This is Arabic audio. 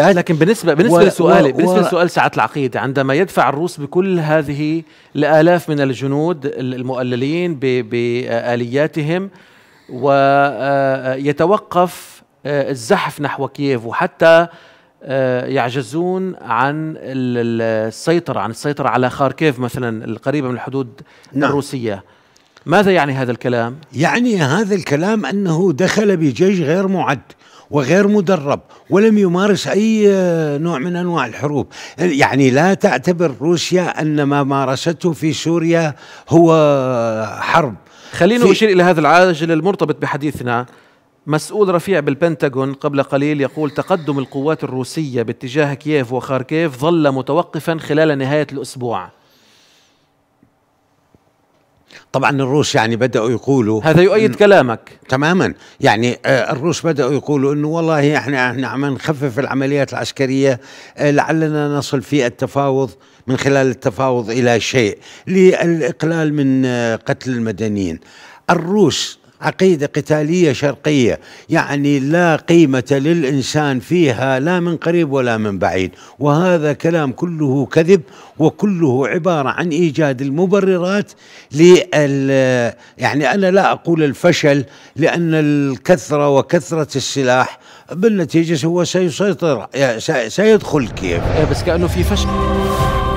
آه، لكن بالنسبة بالنسبة لسؤالي و... بالنسبة و... لسؤال سعادة العقيد عندما يدفع الروس بكل هذه الآلاف من الجنود المؤللين ب... بآلياتهم ويتوقف آه، آه، الزحف نحو كييف وحتى يعجزون عن السيطرة عن السيطرة على خاركيف مثلا القريبة من الحدود نعم. الروسية ماذا يعني هذا الكلام؟ يعني هذا الكلام أنه دخل بجيش غير معد وغير مدرب ولم يمارس أي نوع من أنواع الحروب يعني لا تعتبر روسيا أن ما مارسته في سوريا هو حرب خلينا أشير إلى هذا العاجل المرتبط بحديثنا مسؤول رفيع بالبنتاغون قبل قليل يقول تقدم القوات الروسية باتجاه كييف وخاركيف ظل متوقفا خلال نهاية الأسبوع طبعا الروس يعني بدأوا يقولوا هذا يؤيد كلامك تماما يعني آه، الروس بدأوا يقولوا انه والله احنا احنا عم نخفف العمليات العسكرية آه، لعلنا نصل في التفاوض من خلال التفاوض الى شيء للاقلال من آه، قتل المدنيين الروس عقيدة قتالية شرقية يعني لا قيمة للإنسان فيها لا من قريب ولا من بعيد وهذا كلام كله كذب وكله عبارة عن إيجاد المبررات لل يعني أنا لا أقول الفشل لأن الكثرة وكثرة السلاح بالنتيجة هو سيسيطر سيدخل كيف إيه، بس كأنه في فشل